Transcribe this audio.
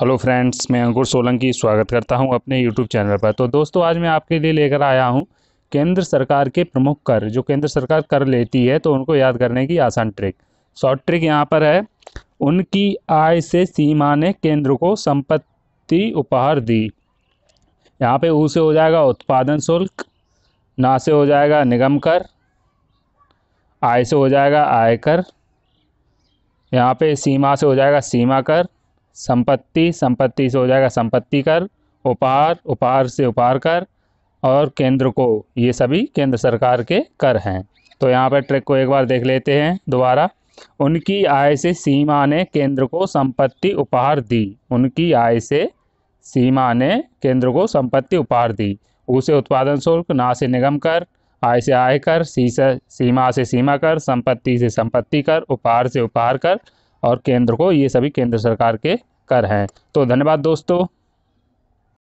hello friends मैं अंकुर सोलंकी स्वागत करता हूं अपने यूट्यूब चैनल पर तो दोस्तों आज मैं आपके लिए लेकर आया हूं केंद्र सरकार के प्रमुख कर जो केंद्र सरकार कर लेती है तो उनको याद करने की आसान ट्रिक शॉर्ट ट्रिक यहां पर है उनकी आय से सीमा ने केंद्र को संपत्ति उपहार दी यहाँ पे ऊ से हो जाएगा उत्पादन शुल्क ना से हो जाएगा निगम कर आय से हो जाएगा आयकर यहाँ पे सीमा से हो जाएगा सीमा कर संपत्ति संपत्ति से हो जाएगा संपत्ति कर उपहार उपहार से उपहार कर और केंद्र को ये सभी केंद्र सरकार के कर हैं तो यहाँ पर ट्रिक को एक बार देख लेते हैं दोबारा उनकी आय से सीमा ने केंद्र को संपत्ति उपहार दी उनकी आय से सीमा ने केंद्र को संपत्ति उपहार दी उसे उत्पादन शुल्क ना से निगम कर आय से आय कर सी से सीमा से सीमा कर संपत्ति से संपत्ति कर उपहार से उपहार कर और केंद्र को ये सभी केंद्र सरकार के कर हैं तो धन्यवाद दोस्तों